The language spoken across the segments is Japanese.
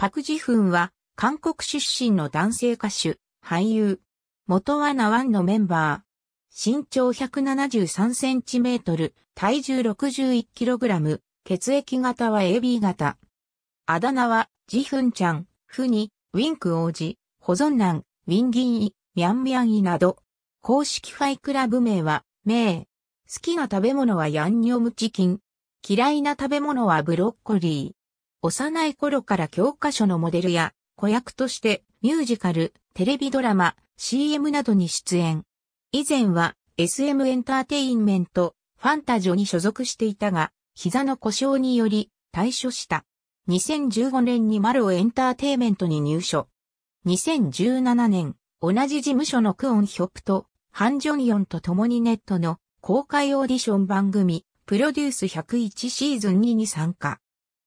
パクジフンは、韓国出身の男性歌手、俳優。元はナワンのメンバー。身長173センチメートル、体重61キログラム、血液型は AB 型。あだ名は、ジフンちゃん、フニ、ウィンク王子、保存難、ウィンギンイ、ミャンミャンイなど。公式ファイクラブ名は、メイ。好きな食べ物はヤンニョムチキン。嫌いな食べ物はブロッコリー。幼い頃から教科書のモデルや子役としてミュージカル、テレビドラマ、CM などに出演。以前は SM エンターテインメント、ファンタジョに所属していたが、膝の故障により退所した。2015年にマルオエンターテイメントに入所。2017年、同じ事務所のクオンヒョプとハンジョンヨンと共にネットの公開オーディション番組、プロデュース101シーズン2に参加。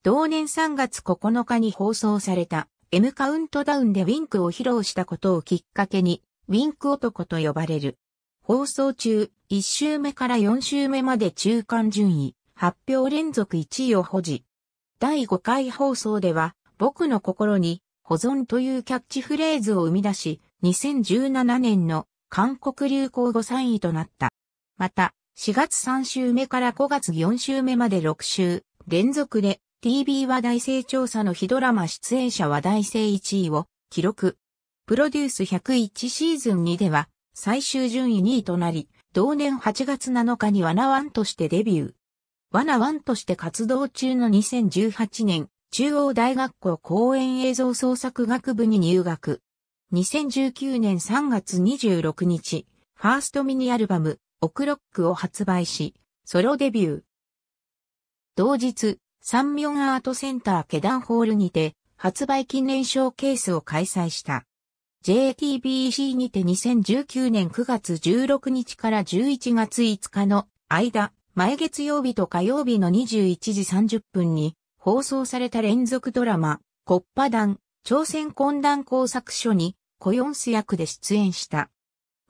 同年3月9日に放送された M カウントダウンでウィンクを披露したことをきっかけに、ウィンク男と呼ばれる。放送中、1週目から4週目まで中間順位、発表連続1位を保持。第5回放送では、僕の心に保存というキャッチフレーズを生み出し、2017年の韓国流行語3位となった。また、4月3週目から5月4週目まで6週連続で t v 話題性調査の日ドラマ出演者話題性1位を記録。プロデュース101シーズン2では最終順位2位となり、同年8月7日にワナワンとしてデビュー。ワナワンとして活動中の2018年、中央大学校公演映像創作学部に入学。2019年3月26日、ファーストミニアルバム、オクロックを発売し、ソロデビュー。同日、サンミョンアートセンター下段ホールにて発売記念ショーケースを開催した。JTBC にて2019年9月16日から11月5日の間、毎月曜日と火曜日の21時30分に放送された連続ドラマ、コッパ団、朝鮮混乱工作所にコヨンス役で出演した。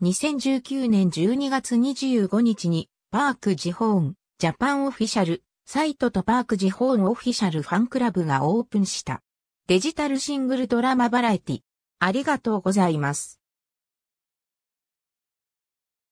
2019年12月25日にパークジホーン、ジャパンオフィシャル、サイトとパーク地方のオフィシャルファンクラブがオープンした。デジタルシングルドラマバラエティ。ありがとうございます。